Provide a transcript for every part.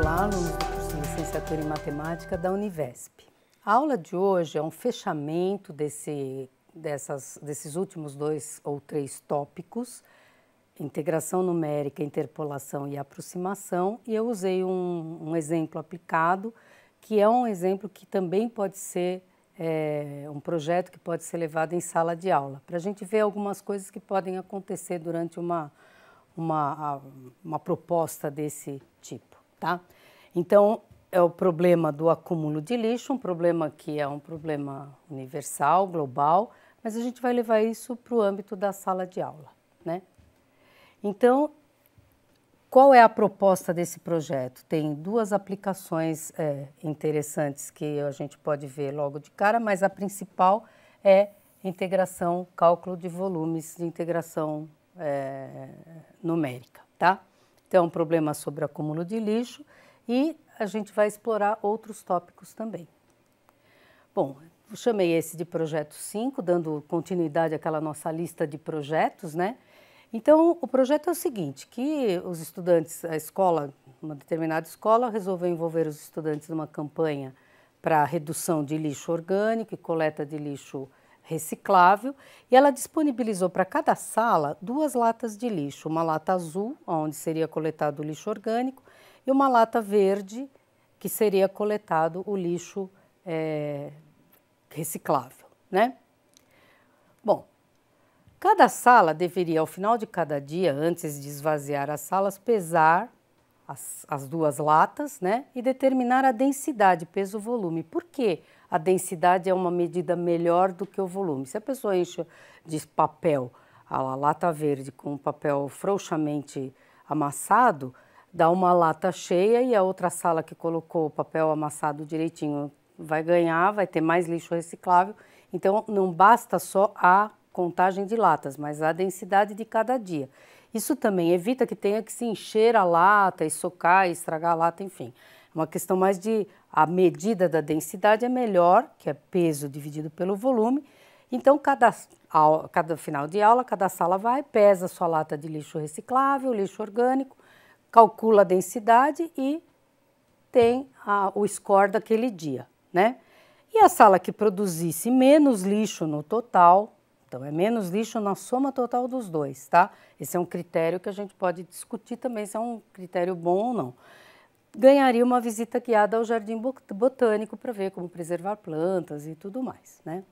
Olá, alunos do curso de Licenciatura em Matemática da Univesp. A aula de hoje é um fechamento desse, dessas, desses últimos dois ou três tópicos, integração numérica, interpolação e aproximação, e eu usei um, um exemplo aplicado, que é um exemplo que também pode ser é, um projeto que pode ser levado em sala de aula, para a gente ver algumas coisas que podem acontecer durante uma, uma, uma proposta desse tipo tá? Então, é o problema do acúmulo de lixo, um problema que é um problema universal, global, mas a gente vai levar isso para o âmbito da sala de aula, né? Então, qual é a proposta desse projeto? Tem duas aplicações é, interessantes que a gente pode ver logo de cara, mas a principal é integração, cálculo de volumes de integração é, numérica, tá? Então, é um problema sobre acúmulo de lixo e a gente vai explorar outros tópicos também. Bom, chamei esse de projeto 5, dando continuidade àquela nossa lista de projetos, né? Então, o projeto é o seguinte, que os estudantes, a escola, uma determinada escola, resolveu envolver os estudantes numa campanha para redução de lixo orgânico e coleta de lixo reciclável e ela disponibilizou para cada sala duas latas de lixo, uma lata azul, onde seria coletado o lixo orgânico, e uma lata verde, que seria coletado o lixo é, reciclável, né? Bom, cada sala deveria, ao final de cada dia, antes de esvaziar as salas, pesar as, as duas latas, né? E determinar a densidade, peso-volume. Por quê? a densidade é uma medida melhor do que o volume. Se a pessoa enche de papel a lata verde com papel frouxamente amassado, dá uma lata cheia e a outra sala que colocou o papel amassado direitinho vai ganhar, vai ter mais lixo reciclável. Então não basta só a contagem de latas, mas a densidade de cada dia. Isso também evita que tenha que se encher a lata e socar e estragar a lata, enfim uma questão mais de a medida da densidade é melhor, que é peso dividido pelo volume. Então, cada, aula, cada final de aula, cada sala vai, pesa a sua lata de lixo reciclável, lixo orgânico, calcula a densidade e tem a, o score daquele dia, né? E a sala que produzisse menos lixo no total, então é menos lixo na soma total dos dois, tá? Esse é um critério que a gente pode discutir também se é um critério bom ou não ganharia uma visita guiada ao Jardim Botânico para ver como preservar plantas e tudo mais, né?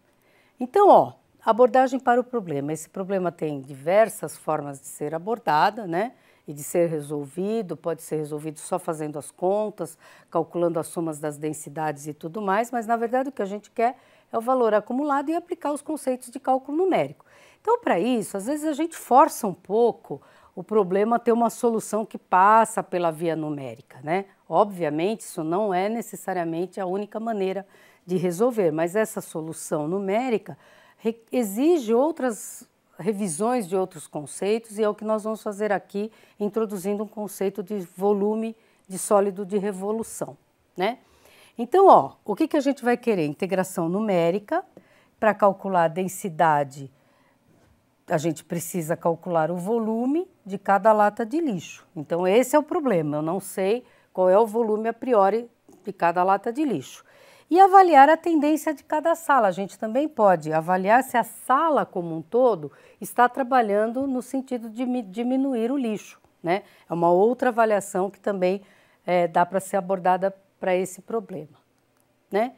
Então, ó, abordagem para o problema. Esse problema tem diversas formas de ser abordada, né? E de ser resolvido, pode ser resolvido só fazendo as contas, calculando as somas das densidades e tudo mais, mas na verdade o que a gente quer é o valor acumulado e aplicar os conceitos de cálculo numérico. Então, para isso, às vezes a gente força um pouco o problema ter uma solução que passa pela via numérica. Né? Obviamente, isso não é necessariamente a única maneira de resolver, mas essa solução numérica exige outras revisões de outros conceitos e é o que nós vamos fazer aqui, introduzindo um conceito de volume de sólido de revolução. Né? Então, ó, o que, que a gente vai querer? Integração numérica para calcular a densidade. A gente precisa calcular o volume de cada lata de lixo. Então, esse é o problema. Eu não sei qual é o volume a priori de cada lata de lixo. E avaliar a tendência de cada sala. A gente também pode avaliar se a sala como um todo está trabalhando no sentido de diminuir o lixo. Né? É uma outra avaliação que também é, dá para ser abordada para esse problema. Né?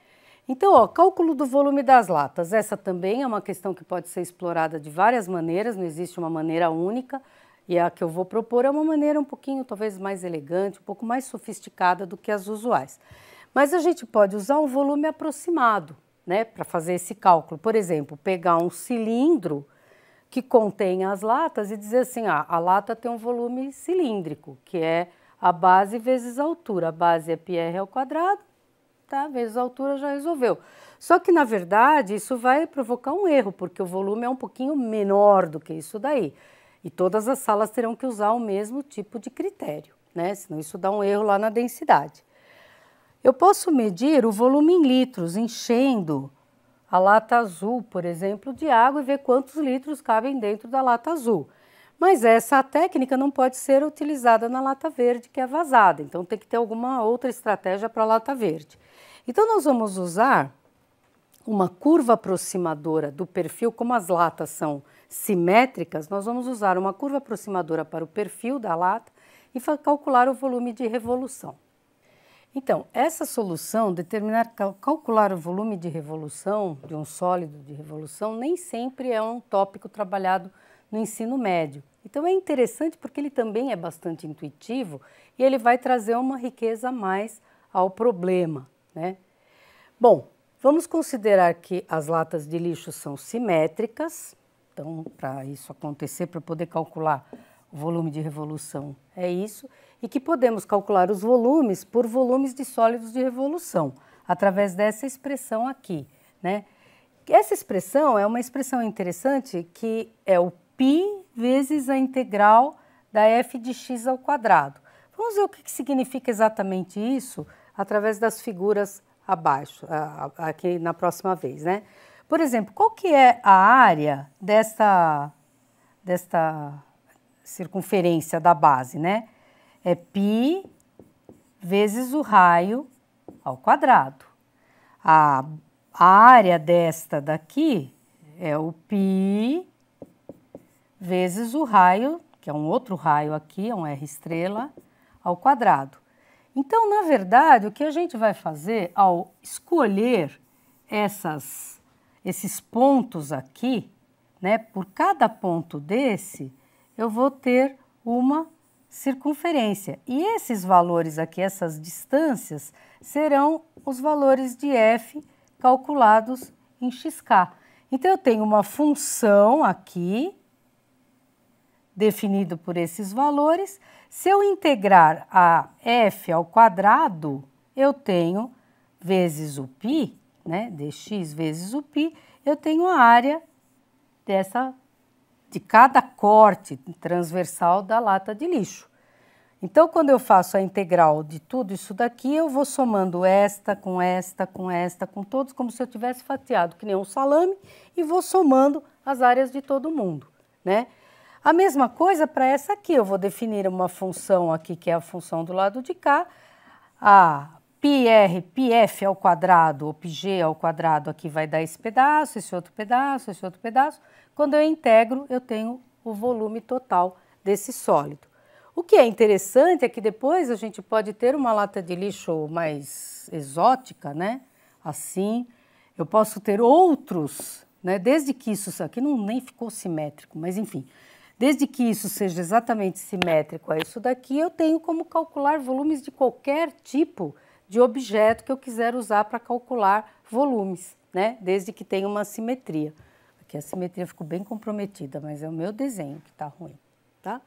Então, ó, cálculo do volume das latas. Essa também é uma questão que pode ser explorada de várias maneiras, não existe uma maneira única. E a que eu vou propor é uma maneira um pouquinho talvez mais elegante, um pouco mais sofisticada do que as usuais. Mas a gente pode usar um volume aproximado, né, para fazer esse cálculo. Por exemplo, pegar um cilindro que contém as latas e dizer assim, ah, a lata tem um volume cilíndrico, que é a base vezes a altura. A base é πr ao quadrado, tá? Vezes a altura já resolveu. Só que na verdade isso vai provocar um erro, porque o volume é um pouquinho menor do que isso daí. E todas as salas terão que usar o mesmo tipo de critério, né? senão isso dá um erro lá na densidade. Eu posso medir o volume em litros, enchendo a lata azul, por exemplo, de água e ver quantos litros cabem dentro da lata azul. Mas essa técnica não pode ser utilizada na lata verde, que é vazada, então tem que ter alguma outra estratégia para a lata verde. Então, nós vamos usar uma curva aproximadora do perfil, como as latas são simétricas, nós vamos usar uma curva aproximadora para o perfil da lata e calcular o volume de revolução. Então, essa solução, determinar, calcular o volume de revolução de um sólido de revolução, nem sempre é um tópico trabalhado no ensino médio. Então, é interessante porque ele também é bastante intuitivo e ele vai trazer uma riqueza a mais ao problema. Né? Bom, Vamos considerar que as latas de lixo são simétricas, então, para isso acontecer, para poder calcular o volume de revolução, é isso, e que podemos calcular os volumes por volumes de sólidos de revolução, através dessa expressão aqui, né? Essa expressão é uma expressão interessante que é o π vezes a integral da f de x ao quadrado. Vamos ver o que significa exatamente isso através das figuras abaixo, aqui na próxima vez, né? Por exemplo, qual que é a área desta, desta circunferência da base, né? É π vezes o raio ao quadrado. A, a área desta daqui é o π vezes o raio, que é um outro raio aqui, é um R estrela, ao quadrado. Então, na verdade, o que a gente vai fazer ao escolher essas, esses pontos aqui, né, por cada ponto desse, eu vou ter uma circunferência. E esses valores aqui, essas distâncias, serão os valores de f calculados em xk. Então, eu tenho uma função aqui definido por esses valores, se eu integrar a f ao quadrado, eu tenho vezes o π, né, dx vezes o π, eu tenho a área dessa de cada corte transversal da lata de lixo. Então, quando eu faço a integral de tudo isso daqui, eu vou somando esta com esta, com esta, com todos, como se eu tivesse fatiado que nem um salame, e vou somando as áreas de todo mundo, né? A mesma coisa para essa aqui, eu vou definir uma função aqui que é a função do lado de cá, a πr, πf ao quadrado, ou πg ao quadrado, aqui vai dar esse pedaço, esse outro pedaço, esse outro pedaço. Quando eu integro, eu tenho o volume total desse sólido. O que é interessante é que depois a gente pode ter uma lata de lixo mais exótica, né? Assim, eu posso ter outros, né? Desde que isso aqui não nem ficou simétrico, mas enfim, Desde que isso seja exatamente simétrico a isso daqui, eu tenho como calcular volumes de qualquer tipo de objeto que eu quiser usar para calcular volumes, né? Desde que tenha uma simetria. Aqui a simetria ficou bem comprometida, mas é o meu desenho que está ruim, tá?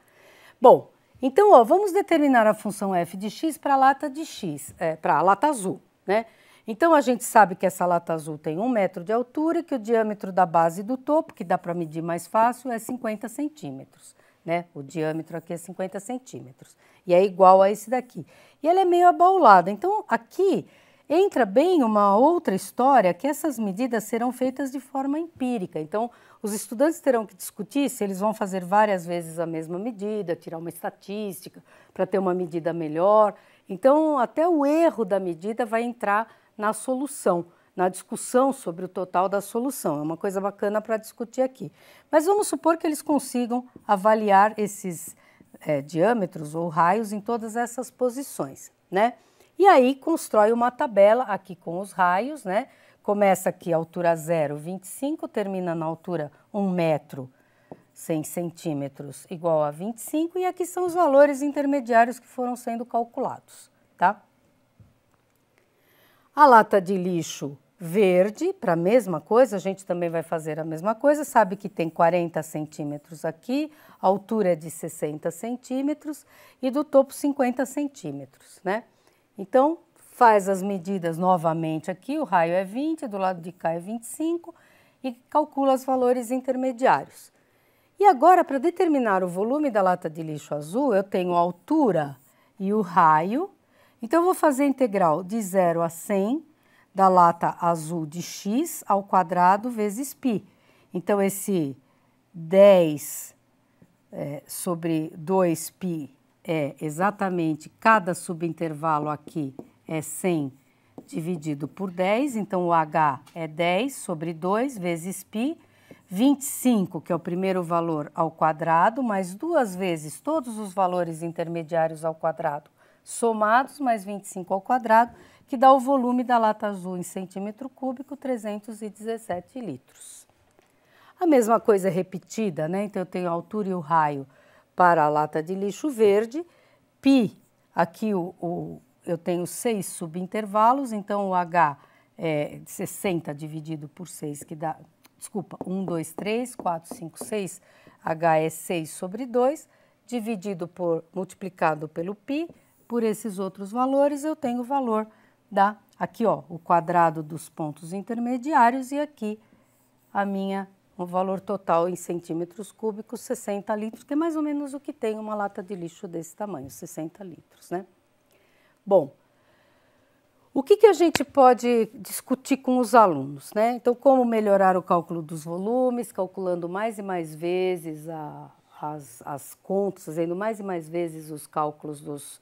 Bom, então ó, vamos determinar a função f de x para a lata de x, é, para a lata azul, né? Então a gente sabe que essa lata azul tem um metro de altura e que o diâmetro da base do topo, que dá para medir mais fácil, é 50 centímetros. Né? O diâmetro aqui é 50 centímetros. E é igual a esse daqui. E ela é meio abaulada. Então aqui entra bem uma outra história que essas medidas serão feitas de forma empírica. Então, os estudantes terão que discutir se eles vão fazer várias vezes a mesma medida, tirar uma estatística para ter uma medida melhor. Então, até o erro da medida vai entrar na solução, na discussão sobre o total da solução. É uma coisa bacana para discutir aqui. Mas vamos supor que eles consigam avaliar esses é, diâmetros ou raios em todas essas posições, né? E aí constrói uma tabela aqui com os raios, né? Começa aqui altura 0, 25, termina na altura 1 metro, 100 centímetros, igual a 25, e aqui são os valores intermediários que foram sendo calculados, tá? A lata de lixo verde, para a mesma coisa, a gente também vai fazer a mesma coisa, sabe que tem 40 centímetros aqui, a altura é de 60 centímetros e do topo 50 centímetros, né? Então, faz as medidas novamente aqui, o raio é 20, do lado de cá é 25 e calcula os valores intermediários. E agora, para determinar o volume da lata de lixo azul, eu tenho a altura e o raio então, eu vou fazer a integral de 0 a 100 da lata azul de x ao quadrado vezes π. Então, esse 10 é, sobre 2π é exatamente cada subintervalo aqui é 100 dividido por 10, então o h é 10 sobre 2 vezes π, 25, que é o primeiro valor ao quadrado, mais duas vezes todos os valores intermediários ao quadrado, somados mais 25 ao quadrado, que dá o volume da lata azul em centímetro cúbico, 317 litros. A mesma coisa é repetida, né? Então eu tenho a altura e o raio para a lata de lixo verde, pi, aqui o, o eu tenho seis subintervalos, então o H é 60 dividido por 6, que dá, desculpa, 1, 2, 3, 4, 5, 6, H é 6 sobre 2, dividido por, multiplicado pelo π, por esses outros valores, eu tenho o valor da aqui ó, o quadrado dos pontos intermediários e aqui a minha o valor total em centímetros cúbicos 60 litros, que é mais ou menos o que tem uma lata de lixo desse tamanho, 60 litros, né? Bom, o que, que a gente pode discutir com os alunos, né? Então, como melhorar o cálculo dos volumes, calculando mais e mais vezes a, as, as contas, fazendo mais e mais vezes os cálculos dos,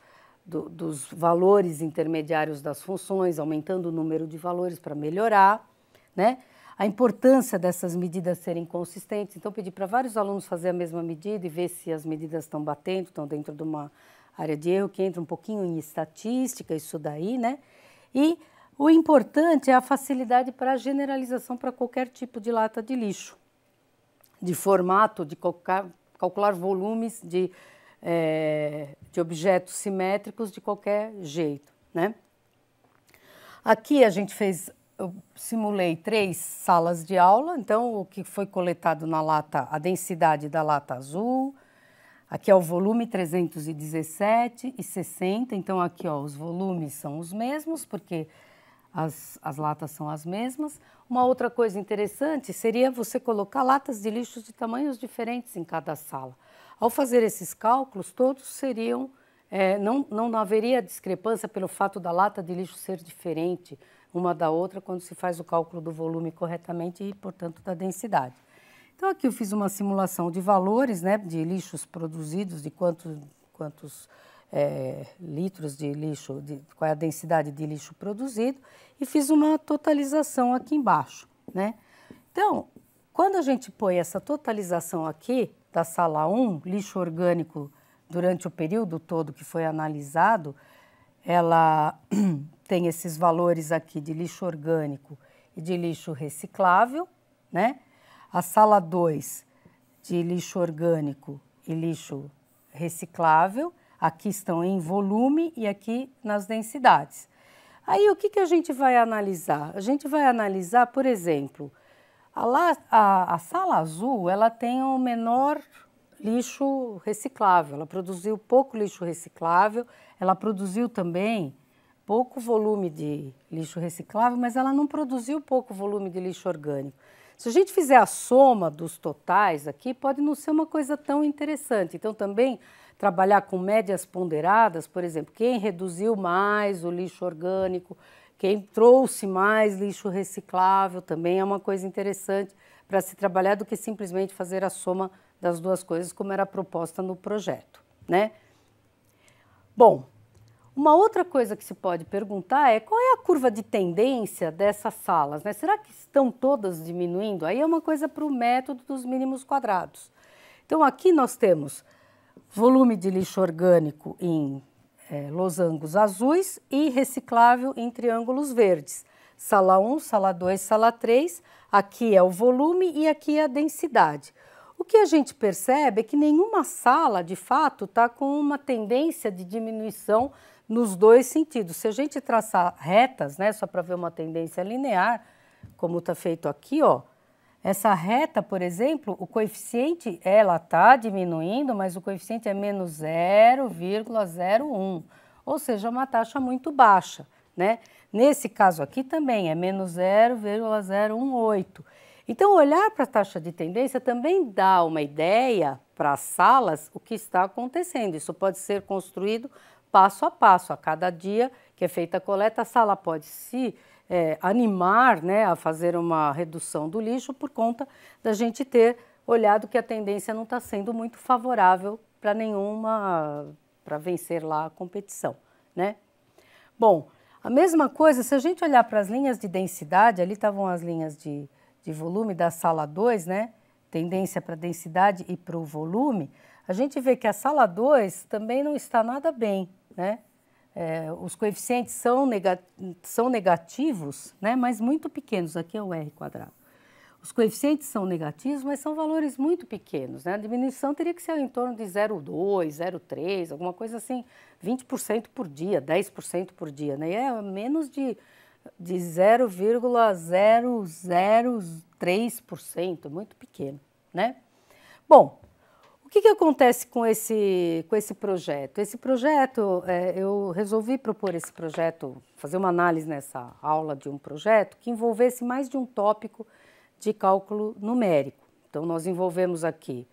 do, dos valores intermediários das funções, aumentando o número de valores para melhorar, né? A importância dessas medidas serem consistentes. Então, pedi para vários alunos fazer a mesma medida e ver se as medidas estão batendo, estão dentro de uma área de erro, que entra um pouquinho em estatística, isso daí, né? E o importante é a facilidade para a generalização para qualquer tipo de lata de lixo, de formato, de calcular volumes, de é, de objetos simétricos de qualquer jeito. Né? Aqui a gente fez, eu simulei três salas de aula, então o que foi coletado na lata, a densidade da lata azul, aqui é o volume 317 e 60, então aqui ó, os volumes são os mesmos, porque as, as latas são as mesmas. Uma outra coisa interessante seria você colocar latas de lixo de tamanhos diferentes em cada sala. Ao fazer esses cálculos, todos seriam. É, não, não haveria discrepância pelo fato da lata de lixo ser diferente uma da outra quando se faz o cálculo do volume corretamente e, portanto, da densidade. Então, aqui eu fiz uma simulação de valores né, de lixos produzidos, de quantos, quantos é, litros de lixo, de, qual é a densidade de lixo produzido, e fiz uma totalização aqui embaixo. Né? Então, quando a gente põe essa totalização aqui, da sala 1, lixo orgânico, durante o período todo que foi analisado, ela tem esses valores aqui de lixo orgânico e de lixo reciclável, né? A sala 2 de lixo orgânico e lixo reciclável, aqui estão em volume e aqui nas densidades. Aí o que, que a gente vai analisar? A gente vai analisar, por exemplo, a, la, a, a sala azul ela tem o menor lixo reciclável, ela produziu pouco lixo reciclável, ela produziu também pouco volume de lixo reciclável, mas ela não produziu pouco volume de lixo orgânico. Se a gente fizer a soma dos totais aqui, pode não ser uma coisa tão interessante. Então, também trabalhar com médias ponderadas, por exemplo, quem reduziu mais o lixo orgânico, quem trouxe mais lixo reciclável também é uma coisa interessante para se trabalhar do que simplesmente fazer a soma das duas coisas, como era proposta no projeto, né? Bom, uma outra coisa que se pode perguntar é qual é a curva de tendência dessas salas, né? Será que estão todas diminuindo? Aí é uma coisa para o método dos mínimos quadrados. Então aqui nós temos volume de lixo orgânico em é, losangos azuis e reciclável em triângulos verdes. Sala 1, sala 2, sala 3, aqui é o volume e aqui é a densidade. O que a gente percebe é que nenhuma sala, de fato, está com uma tendência de diminuição nos dois sentidos. Se a gente traçar retas, né, só para ver uma tendência linear, como está feito aqui, ó, essa reta, por exemplo, o coeficiente ela está diminuindo, mas o coeficiente é menos 0,01, ou seja, uma taxa muito baixa. Né? Nesse caso aqui também é menos 0,018. Então, olhar para a taxa de tendência também dá uma ideia para as salas o que está acontecendo. Isso pode ser construído passo a passo. A cada dia que é feita a coleta, a sala pode se é, animar né, a fazer uma redução do lixo por conta da gente ter olhado que a tendência não está sendo muito favorável para nenhuma, para vencer lá a competição. Né? Bom, a mesma coisa, se a gente olhar para as linhas de densidade, ali estavam as linhas de, de volume da sala 2, né? tendência para densidade e para o volume, a gente vê que a sala 2 também não está nada bem, né? é, os coeficientes são, nega, são negativos, né, mas muito pequenos. Aqui é o R quadrado. Os coeficientes são negativos, mas são valores muito pequenos. Né? A diminuição teria que ser em torno de 0,2, 0,3, alguma coisa assim, 20% por dia, 10% por dia. Né? E é menos de, de 0,003%, muito pequeno. Né? Bom, o que, que acontece com esse, com esse projeto? Esse projeto, é, eu resolvi propor esse projeto, fazer uma análise nessa aula de um projeto que envolvesse mais de um tópico de cálculo numérico. Então, nós envolvemos aqui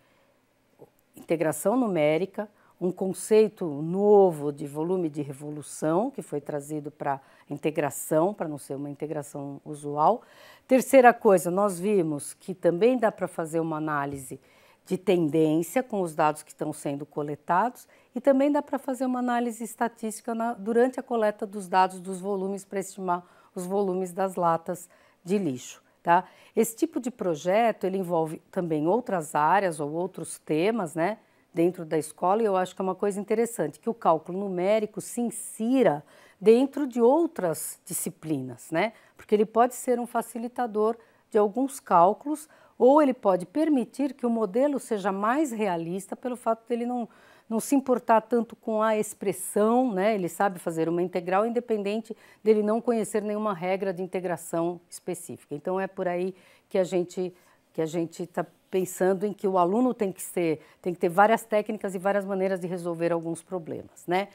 integração numérica, um conceito novo de volume de revolução, que foi trazido para integração, para não ser uma integração usual. Terceira coisa, nós vimos que também dá para fazer uma análise de tendência com os dados que estão sendo coletados e também dá para fazer uma análise estatística na, durante a coleta dos dados dos volumes para estimar os volumes das latas de lixo. Tá? Esse tipo de projeto ele envolve também outras áreas ou outros temas né, dentro da escola e eu acho que é uma coisa interessante que o cálculo numérico se insira dentro de outras disciplinas, né? porque ele pode ser um facilitador de alguns cálculos ou ele pode permitir que o modelo seja mais realista pelo fato dele não, não se importar tanto com a expressão, né? ele sabe fazer uma integral independente dele não conhecer nenhuma regra de integração específica. Então é por aí que a gente que a gente está pensando em que o aluno tem que ser tem que ter várias técnicas e várias maneiras de resolver alguns problemas, né?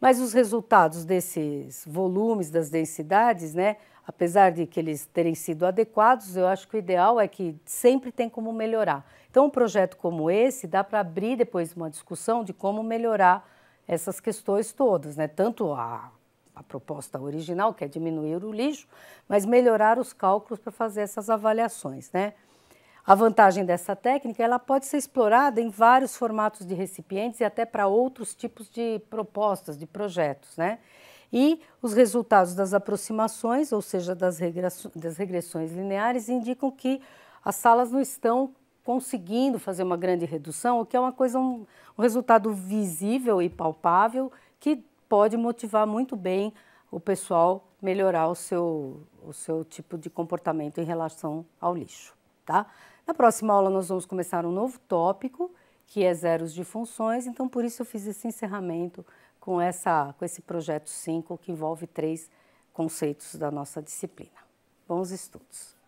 Mas os resultados desses volumes das densidades, né, apesar de que eles terem sido adequados, eu acho que o ideal é que sempre tem como melhorar. Então, um projeto como esse dá para abrir depois uma discussão de como melhorar essas questões todas, né? Tanto a, a proposta original, que é diminuir o lixo, mas melhorar os cálculos para fazer essas avaliações, né? A vantagem dessa técnica, ela pode ser explorada em vários formatos de recipientes e até para outros tipos de propostas, de projetos, né? E os resultados das aproximações, ou seja, das, das regressões lineares, indicam que as salas não estão conseguindo fazer uma grande redução, o que é uma coisa, um, um resultado visível e palpável que pode motivar muito bem o pessoal melhorar o seu, o seu tipo de comportamento em relação ao lixo. Tá? Na próxima aula nós vamos começar um novo tópico, que é zeros de funções, então por isso eu fiz esse encerramento com, essa, com esse projeto 5, que envolve três conceitos da nossa disciplina. Bons estudos!